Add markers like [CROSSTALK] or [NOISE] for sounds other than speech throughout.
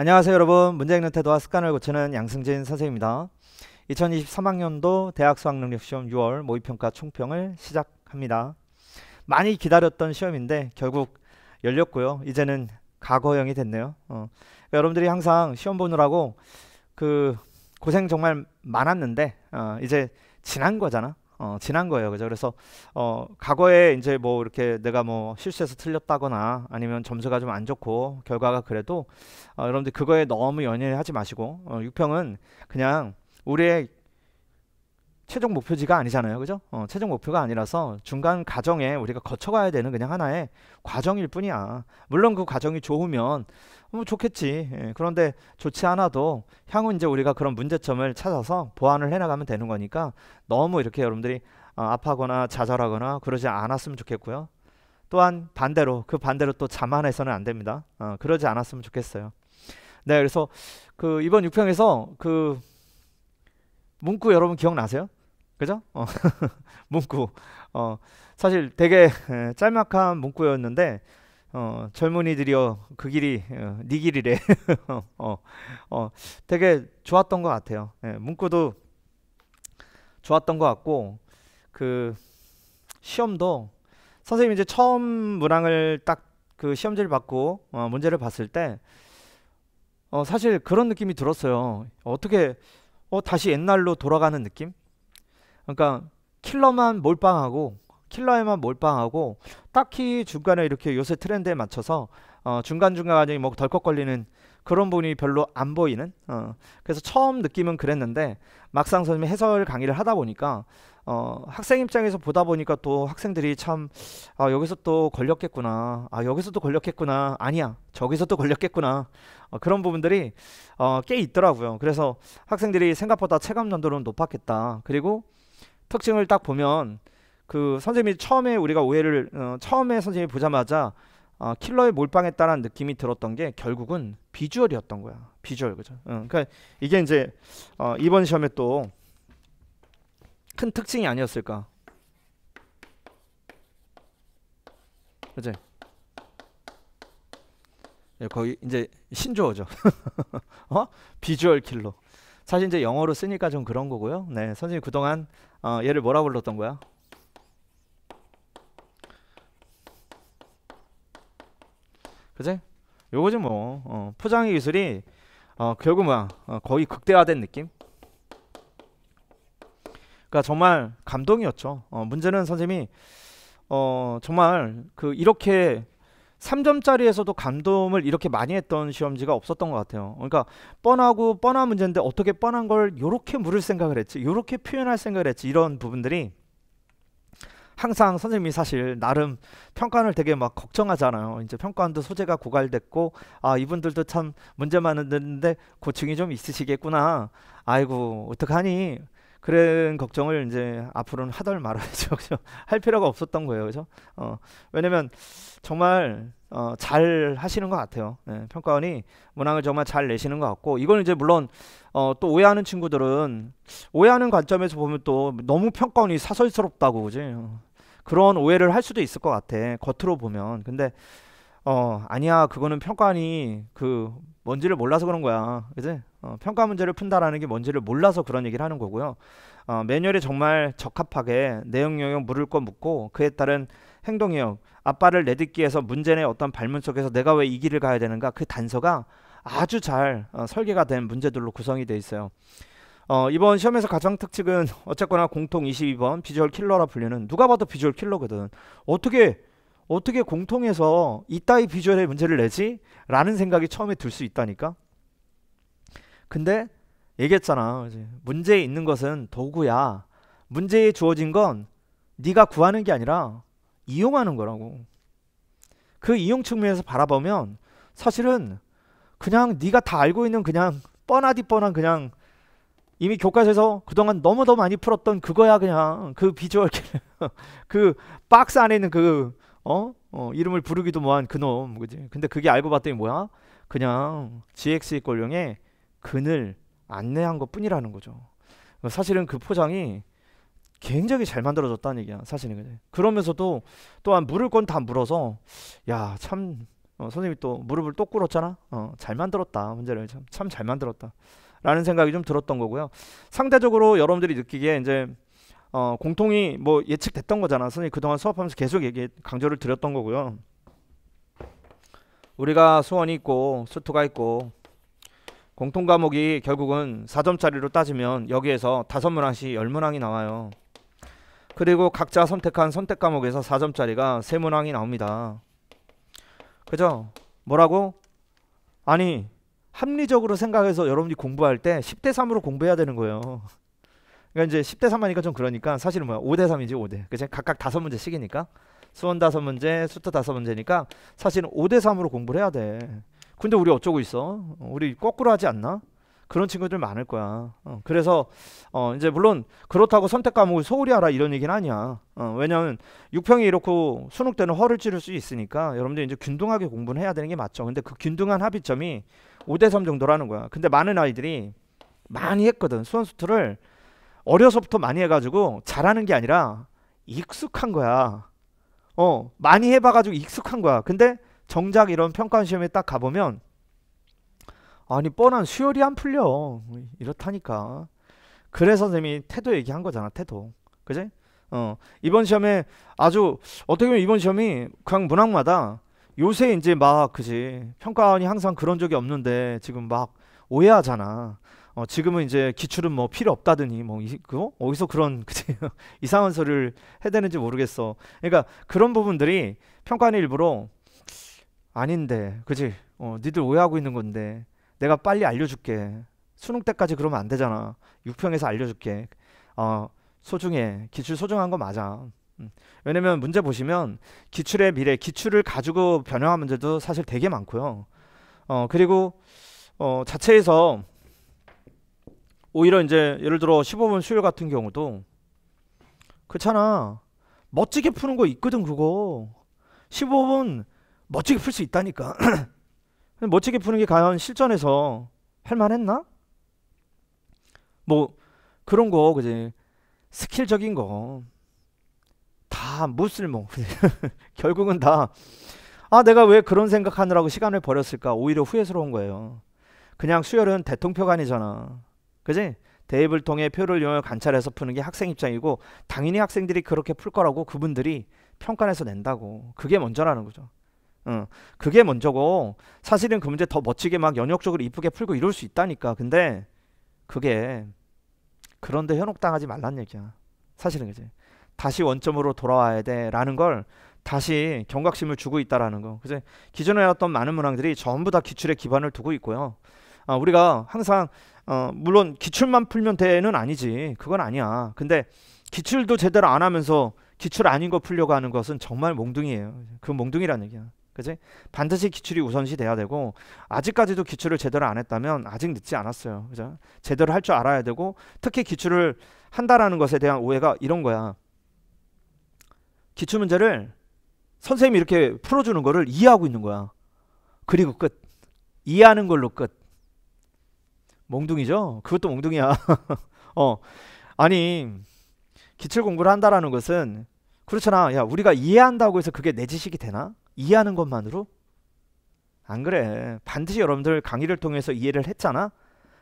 안녕하세요 여러분 문제 읽는 태도와 습관을 고치는 양승진 선생입니다 2023학년도 대학 수학능력 시험 6월 모의평가 총평을 시작합니다 많이 기다렸던 시험인데 결국 열렸고요 이제는 과거형이 됐네요 어. 그러니까 여러분들이 항상 시험 보느라고 그 고생 정말 많았는데 어, 이제 지난 거잖아 어, 지난 거예요. 그죠? 그래서 어, 과거에 이제 뭐 이렇게 내가 뭐 실수해서 틀렸다거나 아니면 점수가 좀 안 좋고 결과가 그래도 어, 여러분들 그거에 너무 연연하지 마시고 어, 육평은 그냥 우리의 최종 목표지가 아니잖아요. 그죠? 어, 최종 목표가 아니라서 중간 과정에 우리가 거쳐가야 되는 그냥 하나의 과정일 뿐이야. 물론 그 과정이 좋으면 뭐 좋겠지. 예, 그런데 좋지 않아도 향후 이제 우리가 그런 문제점을 찾아서 보완을 해나가면 되는 거니까 너무 이렇게 여러분들이 어, 아파하거나 좌절하거나 그러지 않았으면 좋겠고요. 또한 반대로 그 반대로 또 자만해서는 안 됩니다. 어, 그러지 않았으면 좋겠어요. 네, 그래서 그 이번 6평에서 그 문구 여러분 기억나세요? 그죠? 어, [LAUGHS] 문구. 어, 사실 되게 짤막한 문구였는데 어, 젊은이들이여 그 길이 어, 네 길이래. [LAUGHS] 어, 어, 어, 되게 좋았던 것 같아요. 예, 문구도 좋았던 것 같고 그 시험도 선생님 이제 처음 문항을 딱 그 시험지를 받고 어, 문제를 봤을 때 어, 사실 그런 느낌이 들었어요. 어떻게 어, 다시 옛날로 돌아가는 느낌? 그러니까 킬러만 몰빵하고 킬러에만 몰빵하고 딱히 중간에 이렇게 요새 트렌드에 맞춰서 어, 중간중간에 뭐 덜컥 걸리는 그런 부 분이 별로 안 보이는 어, 그래서 처음 느낌은 그랬는데 막상 선생님 해설 강의를 하다 보니까 어, 학생 입장에서 보다 보니까 또 학생들이 참 아, 여기서 또 걸렸겠구나 아 여기서 또 걸렸겠구나 아니야 저기서 또 걸렸겠구나 어, 그런 부분들이 어, 꽤 있더라고요 그래서 학생들이 생각보다 체감난도는 높았겠다 그리고 특징을 딱 보면 그 선생님이 처음에 우리가 오해를 어, 처음에 선생님이 보자마자 어, 킬러의 몰빵했다라는 느낌이 들었던 게 결국은 비주얼이었던 거야. 비주얼 그죠? 어, 그러니까 이게 이제 어, 이번 시험에 또 큰 특징이 아니었을까? 그제 예, 거의 이제 신조어죠. [LAUGHS] 어? 비주얼 킬러. 사실 이제 영어로 쓰니까 좀 그런 거고요. 네, 선생님 그동안 어, 얘를 뭐라 불렀던 거야? 그지? 요거지 뭐 어, 포장의 기술이 어, 결국 뭐야 어, 거의 극대화된 느낌? 그러니까 정말 감동이었죠. 어, 문제는 선생님이 어, 정말 그 이렇게 3점짜리에서도 감동을 이렇게 많이 했던 시험지가 없었던 것 같아요. 그러니까 뻔하고 뻔한 문제인데 어떻게 뻔한 걸 이렇게 물을 생각을 했지, 이렇게 표현할 생각을 했지 이런 부분들이 항상 선생님이 사실 나름 평가를 되게 막 걱정하잖아요. 이제 평가원도 소재가 고갈됐고 아 이분들도 참 문제 많은데 고충이 좀 있으시겠구나. 아이고 어떡하니 그런 걱정을 이제 앞으로는 하덜 말아야죠. [LAUGHS] 그죠? 할 필요가 없었던 거예요. 그죠? 어, 왜냐면 정말 어, 잘 하시는 것 같아요. 네, 평가원이 문항을 정말 잘 내시는 것 같고 이건 이제 물론 어, 또 오해하는 친구들은 오해하는 관점에서 보면 또 너무 평가원이 사설스럽다고 그지? 어, 그런 오해를 할 수도 있을 것 같아. 겉으로 보면. 근데 어, 아니야. 그거는 평가원이 그 뭔지를 몰라서 그런 거야. 그지? 어, 평가 문제를 푼다라는 게 뭔지를 몰라서 그런 얘기를 하는 거고요. 어, 매뉴얼에 정말 적합하게 내용 영역 물을 거 묻고 그에 따른 행동 영역 아빠를 내딛기에서 문제의 어떤 발문 속에서 내가 왜 이 길을 가야 되는가 그 단서가 아주 잘 어, 설계가 된 문제들로 구성이 돼 있어요. 어, 이번 시험에서 가장 특징은 어쨌거나 공통 22번 비주얼 킬러라 불리는 누가 봐도 비주얼 킬러거든. 어떻게 어떻게 공통해서 이따위 비주얼의 문제를 내지? 라는 생각이 처음에 들 수 있다니까. 근데 얘기했잖아. 이제 문제에 있는 것은 도구야. 문제에 주어진 건 네가 구하는 게 아니라 이용하는 거라고. 그 이용 측면에서 바라보면 사실은 그냥 네가 다 알고 있는 그냥 뻔하디 뻔한 그냥 이미 교과서에서 그동안 너무더 많이 풀었던 그거야 그냥 그 비주얼 [LAUGHS] 그 박스 안에 있는 그 어? 어 이름을 부르기도 뭐한 그놈 그지 근데 그게 알고 봤더니 뭐야 그냥 GX 권령에 그늘 안내한 것 뿐이라는 거죠. 사실은 그 포장이 굉장히 잘 만들어졌다는 얘기야. 사실은 그 그러면서도 또한 물을 건 다 물어서 야참 어, 선생님이 또 무릎을 또 꿇었잖아. 어, 잘 만들었다. 문제를 참 잘 만들었다. 라는 생각이 좀 들었던 거고요. 상대적으로 여러분들이 느끼기에 이제 어, 공통이 뭐 예측됐던 거잖아. 선생님 그동안 수업하면서 계속 얘기 강조를 드렸던 거고요. 우리가 수원이 있고 수투가 있고 공통 과목이 결국은 4점짜리로 따지면 여기에서 5문항씩 10문항이 나와요. 그리고 각자 선택한 선택 과목에서 4점짜리가 3문항이 나옵니다. 그죠? 뭐라고? 아니 합리적으로 생각해서 여러분이 공부할 때 10대 3으로 공부해야 되는 거예요. 그러니까 이제 10대 3 하니까 좀 그러니까 사실은 뭐야 5대 3이지 5대. 그치? 각각 5 문제씩이니까 수원 5 문제, 수트 5 문제니까 사실은 5대 3으로 공부를 해야 돼. 근데 우리 어쩌고 있어? 우리 거꾸로 하지 않나? 그런 친구들 많을 거야. 어, 그래서 어, 이제 물론 그렇다고 선택 과목을 소홀히 하라 이런 얘기는 아니야. 어, 왜냐하면 6평이 이렇고 수능 때는 허를 찌를 수 있으니까 여러분들 이제 균등하게 공부를 해야 되는 게 맞죠. 근데 그 균등한 합의점이 5대3 정도라는 거야. 근데 많은 아이들이 많이 했거든. 수원수트를 어려서부터 많이 해가지고 잘하는 게 아니라 익숙한 거야. 어 많이 해봐가지고 익숙한 거야. 근데 정작 이런 평가 시험에 딱 가보면 아니 뻔한 수열이 안 풀려 뭐 이렇다니까 그래서 선생님이 태도 얘기한 거잖아 태도 그지 어 이번 시험에 아주 어떻게 보면 이번 시험이 그냥 문학마다 요새 이제 막 그지 평가원이 항상 그런 적이 없는데 지금 막 오해하잖아 어 지금은 이제 기출은 뭐 필요 없다더니 뭐 이, 그거 어디서 그런 [LAUGHS] 그지 이상한 소리를 해대는지 모르겠어 그러니까 그런 부분들이 평가원이 일부러 아닌데 그지 어 니들 오해하고 있는 건데 내가 빨리 알려줄게 수능 때까지 그러면 안 되잖아 육평에서 알려줄게 어 소중해 기출 소중한 거 맞아 음. 왜냐면 문제 보시면 기출의 미래 기출을 가지고 변형한 문제도 사실 되게 많고요 어 그리고 어 자체에서 오히려 이제 예를 들어 15분 수요 같은 경우도 그렇잖아 멋지게 푸는 거 있거든 그거 15분 멋지게 풀 수 있다니까. [CLEARS THROAT] 멋지게 푸는 게 과연 실전에서 할만했나? 뭐 그런 거 그지 스킬적인 거다 무쓸모 [LAUGHS] 결국은 다 아 내가 왜 그런 생각하느라고 시간을 버렸을까 오히려 후회스러운 거예요 그냥 수혈은 대통표관이잖아 그지 대입을 통해 표를 이 영역 관찰해서 푸는 게 학생 입장이고 당연히 학생들이 그렇게 풀 거라고 그분들이 평가해서 낸다고 그게 먼저라는 거죠 어, 그게 먼저고 사실은 그 문제 더 멋지게 막 연역적으로 이쁘게 풀고 이럴 수 있다니까 근데 그게 그런데 현혹당하지 말란 얘기야 사실은 그지 다시 원점으로 돌아와야 돼라는 걸 다시 경각심을 주고 있다라는 거그지 기존에 해왔던 많은 문항들이 전부 다 기출에 기반을 두고 있고요 아, 우리가 항상 어, 물론 기출만 풀면 되는 아니지 그건 아니야 근데 기출도 제대로 안 하면서 기출 아닌 거 풀려고 하는 것은 정말 몽둥이에요 그 몽둥이라는 얘기야 그지? 반드시 기출이 우선시 돼야 되고 아직까지도 기출을 제대로 안 했다면 아직 늦지 않았어요. 그죠? 제대로 할 줄 알아야 되고 특히 기출을 한다라는 것에 대한 오해가 이런 거야. 기출 문제를 선생님이 이렇게 풀어주는 거를 이해하고 있는 거야. 그리고 끝. 이해하는 걸로 끝. 몽둥이죠? 그것도 몽둥이야. [LAUGHS] 어. 아니, 기출 공부를 한다라는 것은 그렇잖아. 야, 우리가 이해한다고 해서 그게 내 지식이 되나? 이해하는 것만으로? 안 그래. 반드시 여러분들 강의를 통해서 이해를 했잖아.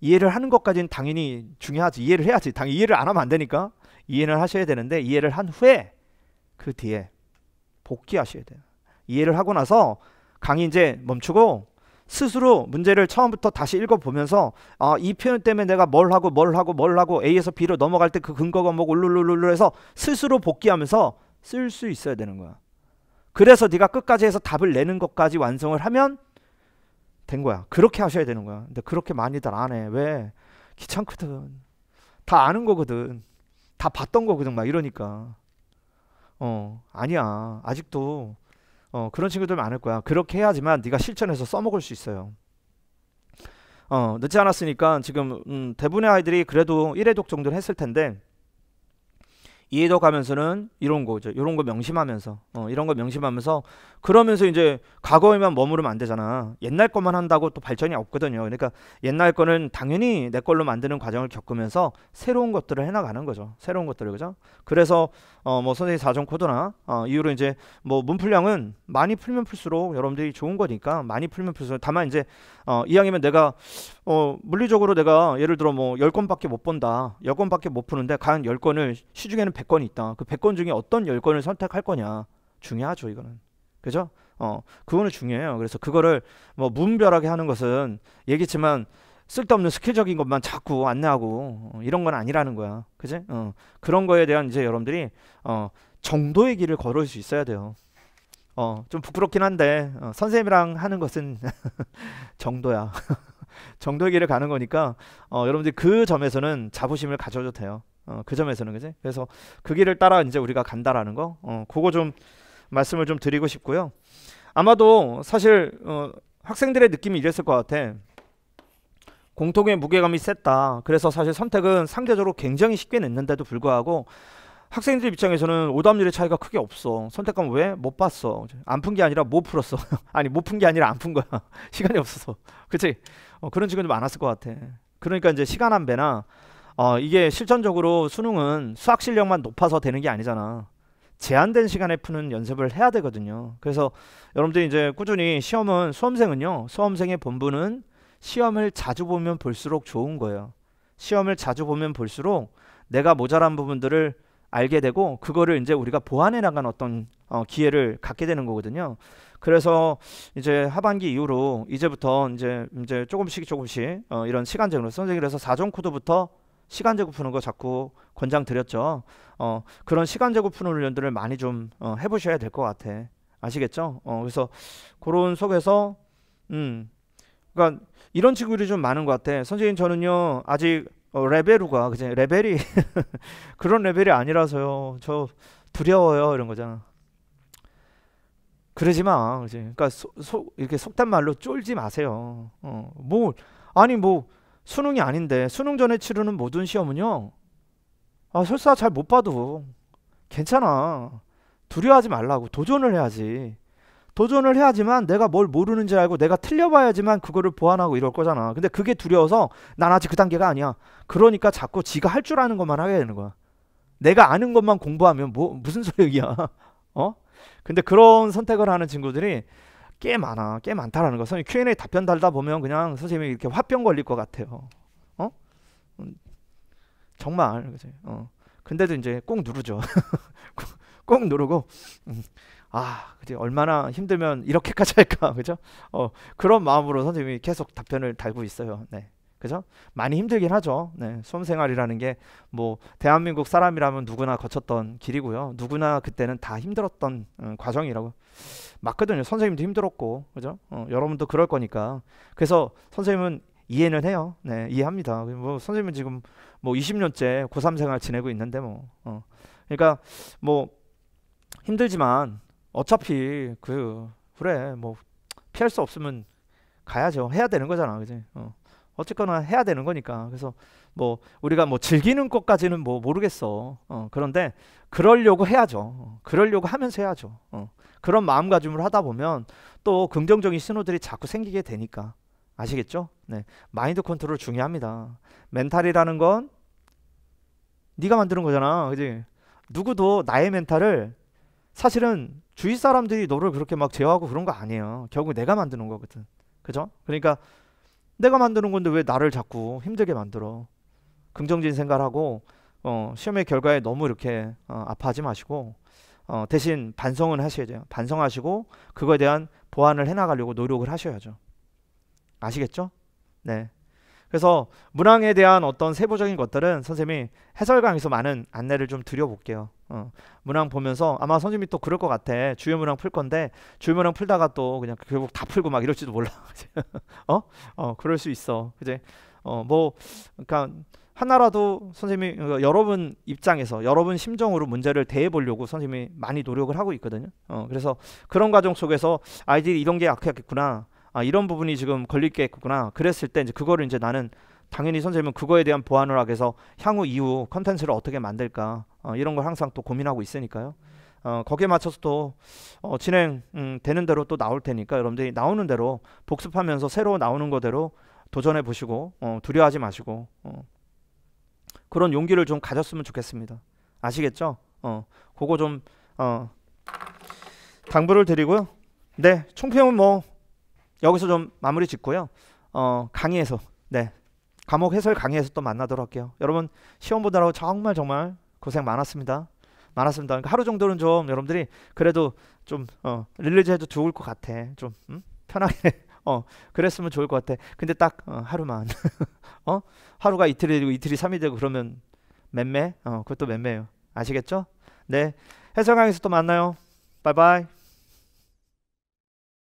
이해를 하는 것까지는 당연히 중요하지. 이해를 해야지. 당연히 이해를 안 하면 안 되니까. 이해를 하셔야 되는데 이해를 한 후에 그 뒤에 복귀하셔야 돼요. 이해를 하고 나서 강의 이제 멈추고 스스로 문제를 처음부터 다시 읽어보면서 아, 이 표현 때문에 내가 뭘 하고 뭘 하고 뭘 하고 A에서 B로 넘어갈 때 그 근거 과목 울룰룰룰 해서 스스로 복귀하면서 쓸 수 있어야 되는 거야. 그래서 네가 끝까지 해서 답을 내는 것까지 완성을 하면 된 거야. 그렇게 하셔야 되는 거야. 근데 그렇게 많이들 안 해. 왜? 귀찮거든. 다 아는 거거든. 다 봤던 거거든. 막 이러니까. 어, 아니야. 아직도 어, 그런 친구들 많을 거야. 그렇게 해야지만 네가 실천해서 써먹을 수 있어요. 어, 늦지 않았으니까 지금 음, 대부분의 아이들이 그래도 1회독 정도는 했을 텐데 이해도 가면서는 이런 거죠. 이런 거 명심하면서, 어, 이런 거 명심하면서 그러면서 이제 과거에만 머무르면 안 되잖아. 옛날 것만 한다고 또 발전이 없거든요. 그러니까 옛날 거는 당연히 내 걸로 만드는 과정을 겪으면서 새로운 것들을 해나가는 거죠. 새로운 것들을 그죠. 그래서 어, 뭐 선생님 사전 코드나 어, 이후로 이제 뭐 문풀량은 많이 풀면 풀수록 여러분들이 좋은 거니까 많이 풀면 풀수록 다만 이제 어, 이왕이면 내가 어, 물리적으로 내가 예를 들어 뭐1 0권밖에못 본다. 1 0권밖에못 푸는데 과연 1 0권을 시중에는 1 0 0권이 있다. 그1 0 0권 중에 어떤 1 0권을 선택할 거냐. 중요하죠, 이거는. 그죠? 어, 그거는 중요해요. 그래서 그거를 뭐 문별하게 하는 것은 얘기지만 쓸데없는 스킬적인 것만 자꾸 안내하고 어, 이런 건 아니라는 거야. 그지? 어, 그런 거에 대한 이제 여러분들이 어, 정도의 길을 걸을 수 있어야 돼요. 어, 좀 부끄럽긴 한데 어, 선생님이랑 하는 것은 [LAUGHS] 정도야. [LAUGHS] 정도의 길을 가는 거니까 어, 여러분들 그 점에서는 자부심을 가져도 돼요. 어, 그 점에서는 그지? 그래서 그 길을 따라 이제 우리가 간다라는 거, 어, 그거 좀 말씀을 좀 드리고 싶고요. 아마도 사실 어, 학생들의 느낌이 이랬을 것 같아. 공통의 무게감이 셌다. 그래서 사실 선택은 상대적으로 굉장히 쉽게 냈는데도 불구하고 학생들 입장에서는 오답률의 차이가 크게 없어. 선택감 왜? 못 봤어. 안 푼 게 아니라 못 풀었어. [LAUGHS] 아니 못 푼 게 아니라 안 푼 거야. [LAUGHS] 시간이 없어서. 그치? 어, 그런 친구들 많았을 것 같아. 그러니까 이제 시간 한 배나 어, 이게 실전적으로 수능은 수학 실력만 높아서 되는 게 아니잖아. 제한된 시간에 푸는 연습을 해야 되거든요. 그래서 여러분들이 이제 꾸준히 시험은 수험생은요. 수험생의 본분은 시험을 자주 보면 볼수록 좋은 거예요. 시험을 자주 보면 볼수록 내가 모자란 부분들을 알게 되고 그거를 이제 우리가 보완해 나간 어떤 어, 기회를 갖게 되는 거거든요. 그래서 이제 하반기 이후로 이제부터 이제 이제 조금씩 조금씩 어, 이런 시간적으로 선생님께서 4종 코드부터 시간제고 푸는 거 자꾸 권장드렸죠. 어, 그런 시간제고 푸는 훈련들을 많이 좀 어, 해보셔야 될 것 같아. 아시겠죠? 어, 그래서 그런 속에서 음, 그러니까 이런 친구들이 좀 많은 것 같아. 선생님 저는요 아직 어, 레벨우가그냥 레벨이 [LAUGHS] 그런 레벨이 아니라서요. 저 두려워요 이런 거잖아. 그러지 마. 그지? 그러니까 소, 소, 이렇게 속단 말로 쫄지 마세요. 어, 뭐 아니 뭐 수능이 아닌데 수능 전에 치르는 모든 시험은요. 아 설사 잘 못 봐도 괜찮아. 두려워하지 말라고 도전을 해야지. 도전을 해야지만 내가 뭘 모르는지 알고 내가 틀려봐야지만 그거를 보완하고 이럴 거잖아. 근데 그게 두려워서 난 아직 그 단계가 아니야. 그러니까 자꾸 지가 할 줄 아는 것만 하게 되는 거야. 내가 아는 것만 공부하면 뭐 무슨 소용이야. [LAUGHS] 어? 근데 그런 선택을 하는 친구들이 꽤 많아. 꽤 많다라는 거. 선생님 Q&A 답변 달다 보면 그냥 선생님이 이렇게 화병 걸릴 것 같아요. 어? 음, 정말 그지. 어. 근데도 이제 꼭 누르죠. 꼭, [LAUGHS] 꼭 누르고 음. 아, 그지 얼마나 힘들면 이렇게까지 할까, [LAUGHS] 그죠? 어, 그런 마음으로 선생님이 계속 답변을 달고 있어요. 네, 그죠? 많이 힘들긴 하죠. 네, 수험 생활이라는 게 뭐 대한민국 사람이라면 누구나 거쳤던 길이고요. 누구나 그때는 다 힘들었던 음, 과정이라고 맞거든요. 선생님도 힘들었고, 그죠? 어, 여러분도 그럴 거니까. 그래서 선생님은 이해는 해요. 네, 이해합니다. 뭐 선생님은 지금 뭐 20년째 고3 생활 지내고 있는데 뭐, 어. 그러니까 뭐 힘들지만 어차피 그 그래 뭐 피할 수 없으면 가야죠. 해야 되는 거잖아, 그지? 어. 어쨌거나 해야 되는 거니까. 그래서 뭐 우리가 뭐 즐기는 것까지는 뭐 모르겠어. 어, 그런데 그러려고 해야죠. 어, 그러려고 하면서 해야죠. 어, 그런 마음가짐을 하다 보면 또 긍정적인 신호들이 자꾸 생기게 되니까 아시겠죠? 네, 마인드 컨트롤 중요합니다. 멘탈이라는 건 네가 만드는 거잖아, 그지? 누구도 나의 멘탈을 사실은 주위 사람들이 너를 그렇게 막 제어하고 그런 거 아니에요. 결국 내가 만드는 거거든. 그죠? 그러니까 내가 만드는 건데 왜 나를 자꾸 힘들게 만들어? 긍정적인 생각하고 어, 시험의 결과에 너무 이렇게 어, 아파하지 마시고 어, 대신 반성은 하셔야 돼요. 반성하시고 그거에 대한 보완을 해나가려고 노력을 하셔야죠. 아시겠죠? 네. 그래서 문항에 대한 어떤 세부적인 것들은 선생님이 해설강에서 많은 안내를 좀 드려볼게요. 어, 문항 보면서 아마 선생님이 또 그럴 것 같아. 주요 문항 풀 건데 주요 문항 풀다가 또 그냥 결국 다 풀고 막 이럴지도 몰라. [LAUGHS] 어? 어, 그럴 수 있어. 그제? 어, 뭐 그러니까 하나라도 선생님이 그 여러분 입장에서 여러분 심정으로 문제를 대해 보려고 선생님이 많이 노력을 하고 있거든요. 어, 그래서 그런 과정 속에서 아이들이 이런 게 약했겠구나. 아 이런 부분이 지금 걸릴게있구나 그랬을 때 이제 그거를 이제 나는 당연히 선생님은 그거에 대한 보완을 하기 위해서 향후 이후 컨텐츠를 어떻게 만들까 어, 이런 걸 항상 또 고민하고 있으니까요. 어, 거기에 맞춰서 또 어, 진행되는 음, 대로 또 나올 테니까 여러분들이 나오는 대로 복습하면서 새로 나오는 거대로 도전해 보시고 어, 두려워하지 마시고 어, 그런 용기를 좀 가졌으면 좋겠습니다. 아시겠죠? 어, 그거 좀 어, 당부를 드리고요. 네, 총평은 뭐 여기서 좀 마무리 짓고요. 어, 강의에서 네. 감옥 해설 강의에서 또 만나도록 할게요. 여러분 시험 보느라고 정말 정말 고생 많았습니다. 많았습니다. 그러니까 하루 정도는 좀 여러분들이 그래도 좀 어, 릴리즈해도 좋을 것 같아. 좀 음? 편하게 [LAUGHS] 어 그랬으면 좋을 것 같아. 근데 딱 어, 하루만 [LAUGHS] 어 하루가 이틀이 되고 이틀이 삼이 되고 그러면 맴매 어 그것도 맴매예요. 아시겠죠? 네 해설 강의에서 또 만나요. 바이바이.